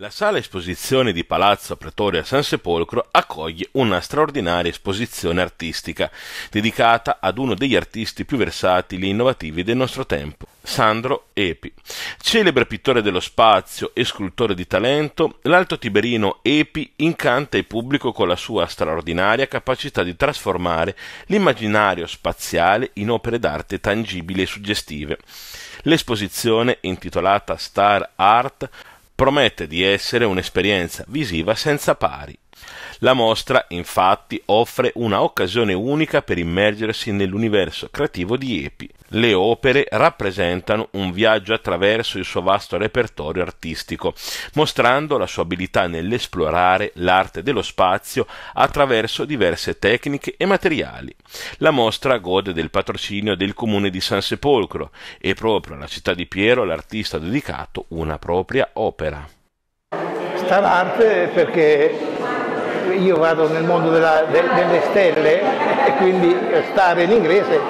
La sala esposizione di Palazzo Pretorio a San Sepolcro accoglie una straordinaria esposizione artistica dedicata ad uno degli artisti più versatili e innovativi del nostro tempo, Sandro Epi. Celebre pittore dello spazio e scultore di talento, l'alto tiberino Epi incanta il pubblico con la sua straordinaria capacità di trasformare l'immaginario spaziale in opere d'arte tangibili e suggestive. L'esposizione, intitolata Star Art, promette di essere un'esperienza visiva senza pari. La mostra, infatti, offre una occasione unica per immergersi nell'universo creativo di Epi. Le opere rappresentano un viaggio attraverso il suo vasto repertorio artistico, mostrando la sua abilità nell'esplorare l'arte dello spazio attraverso diverse tecniche e materiali. La mostra gode del patrocinio del comune di San Sepolcro e proprio alla città di Piero l'artista ha dedicato una propria opera. Sta perché io vado nel mondo della, de, delle stelle e quindi stare in inglese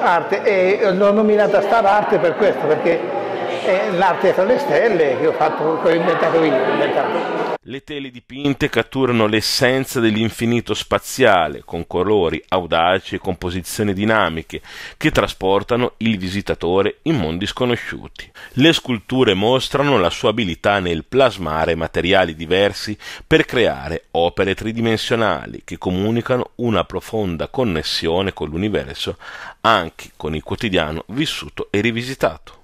arte e l'ho nominata star arte per questo perché è l'arte tra le stelle che ho fatto, che ho inventato io. Ho inventato. Le tele dipinte catturano l'essenza dell'infinito spaziale con colori audaci e composizioni dinamiche che trasportano il visitatore in mondi sconosciuti. Le sculture mostrano la sua abilità nel plasmare materiali diversi per creare opere tridimensionali che comunicano una profonda connessione con l'universo, anche con il quotidiano vissuto e rivisitato.